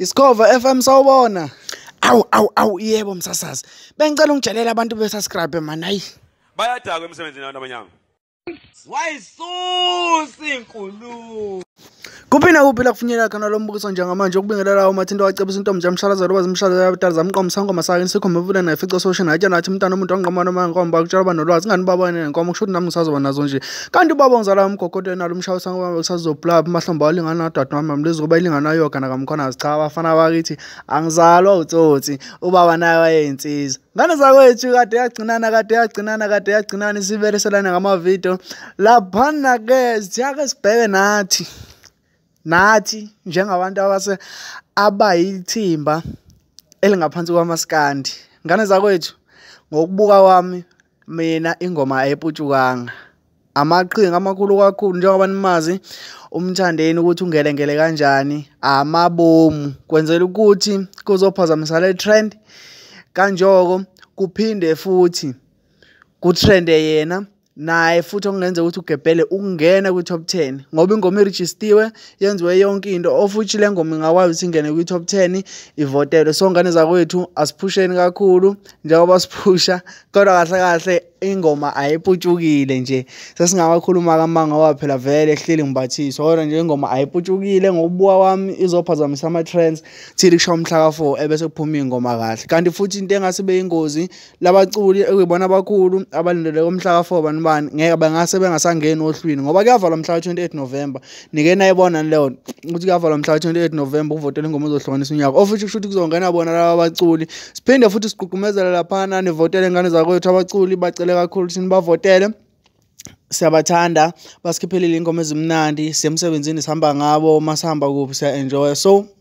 Isikhova FM sawubona. Awu awu awu yebo msasazi. Bengicela ungitshelele abantu be subscribe man hayi. Bayadakwa emsebenzini abantu abanyama. Wayisusi inkulu. kuphi nakuphi lakufinyelela khona lo mbukiso njengamanje ukubingelelayo umathinto wacebisa into mja mhlalazelo uba zimhlalzeabadala zamnqoma sangoma sakhe nisikhombevule nayifica esoshin hatya nathi umntana omuntu onqomana mangenkomba kutshela uba nolwazi ingani ubabona nenkomo kusho uthi nam ngisazoba nazo nje kanti ubaba ngizalayo umgogodo enalo umshawo sangoma bekusazizoplap umahlombo awalingana nadada wam amlizi ukuba ilingana ayogana kamkhona zicha bafana bakithi angizalwa utsotsi ubaba naye wayeyinsiza ngane zakwethu kade yagcinana kade yagcinana kade yagcinana siberiselane ngamavidiyo laphana ke ziyake sibheke nathi nathi njengabantu abase abayithimba elingaphansi kwamaskandi ngane zakwethu ngokubuka kwami mina ingoma ayiputshukanga amaqhinga amakhulu kakhulu njengoba nimazi umthandeni ukuthi ungelengele kanjani amabomu kwenzela ukuthi kuzophazamisa le trend kanjoko kuphinde futhi kutrende yena naye futhi okungenzeka ukuthi ugebhele ukungena kwi-top ten ngoba ingoma irejistiwe yenziwe yonke into ofuthi le ngoma ingakwazi ukuthi ingene kwi-top ten ivotelwe so ngane zakwethu asiphusheni kakhulu njengoba siphusha kodwa kahle kahle ingoma ayiputshukile nje sesingawakhuluma kamanga ngoba phela vele hleli ngibathiswa kodwa nje ingoma ayiputshukile ngokubuka kwami izophazamisa ama-trends thithi kushaya umhla ka-four ebese kuphuma iy'ngoma kahle kanti futhi into engase ibe yingozi labaculi ekuyibona abakhulu abalindeleke umhla ka-four bani bani ngeke bengase bengasangeni ohlwini ngoba kuyavalwa mhla ka-twenty-eight november nike nayibona leyo ukuthi kuyavalwa mhla ka-twenty-eight november ukuvotela ingoma ezohlukanisa unyaka ofuthi oh, kusho ukuthi kuzongena bona laba baculi siphinde futhi sigqugqumezele laphana nivotele ingane zakwethu abaculi bacele sibabonele kakhulu thini bavotele siyabathanda basikhiphelile iy'ngoma ezimnandi siya emsebenzini sihamba ngabo uma sihamba kuphi siya-enjoya so